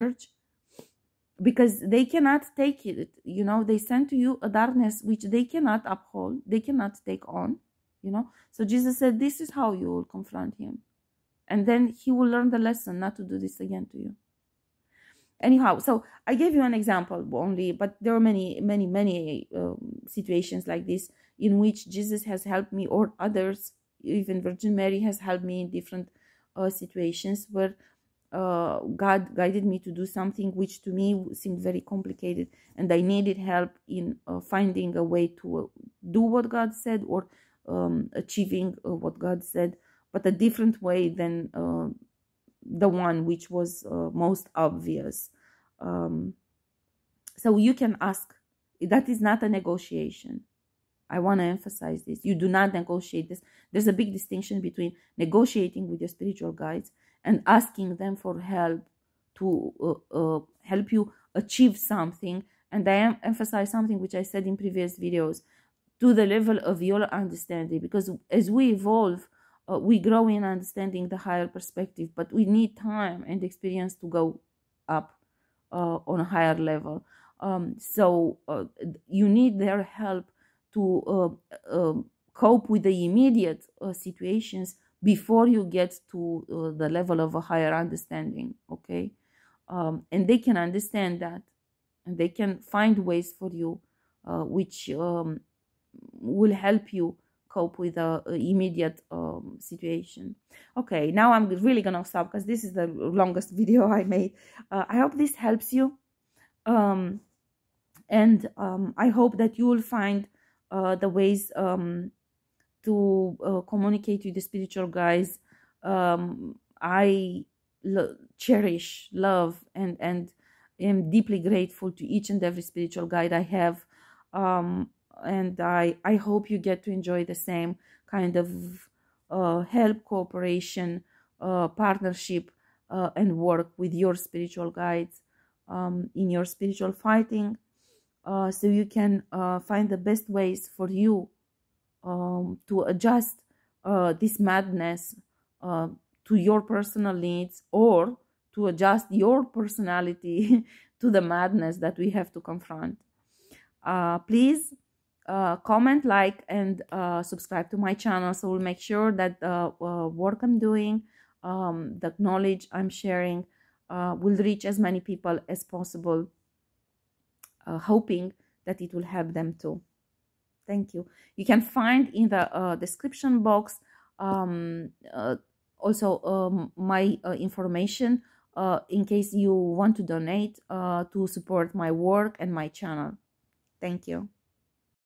church because they cannot take it you know they send to you a darkness which they cannot uphold they cannot take on you know so jesus said this is how you will confront him and then he will learn the lesson not to do this again to you anyhow so i gave you an example only but there are many many many um, situations like this in which jesus has helped me or others even virgin mary has helped me in different uh, situations where uh, God guided me to do something which to me seemed very complicated, and I needed help in uh, finding a way to uh, do what God said or um, achieving uh, what God said, but a different way than uh, the one which was most obvious. Um, so you can ask. That is not a negotiation. I want to emphasize this. You do not negotiate this. There's a big distinction between negotiating with your spiritual guides and asking them for help to uh, uh, help you achieve something. And I am emphasize something which I said in previous videos to the level of your understanding, because as we evolve, uh, we grow in understanding the higher perspective, but we need time and experience to go up uh, on a higher level. Um, so uh, you need their help to uh, um, cope with the immediate situations before you get to uh, the level of a higher understanding okay um, and they can understand that and they can find ways for you uh, which um, will help you cope with the immediate um, situation okay now i'm really gonna stop because this is the longest video i made uh, i hope this helps you um, and um, i hope that you will find uh, the ways um, to uh, communicate with the spiritual guys um, i lo- cherish love and and am deeply grateful to each and every spiritual guide i have um, and i i hope you get to enjoy the same kind of uh, help cooperation uh, partnership uh, and work with your spiritual guides um, in your spiritual fighting uh, so you can uh, find the best ways for you um, to adjust uh, this madness uh, to your personal needs or to adjust your personality to the madness that we have to confront. Uh, please uh, comment, like, and uh, subscribe to my channel. So we'll make sure that the uh, uh, work I'm doing, um, the knowledge I'm sharing, uh, will reach as many people as possible, hoping that it will help them too. Thank you. You can find in the uh, description box um, uh, also um, my uh, information uh, in case you want to donate uh, to support my work and my channel. Thank you.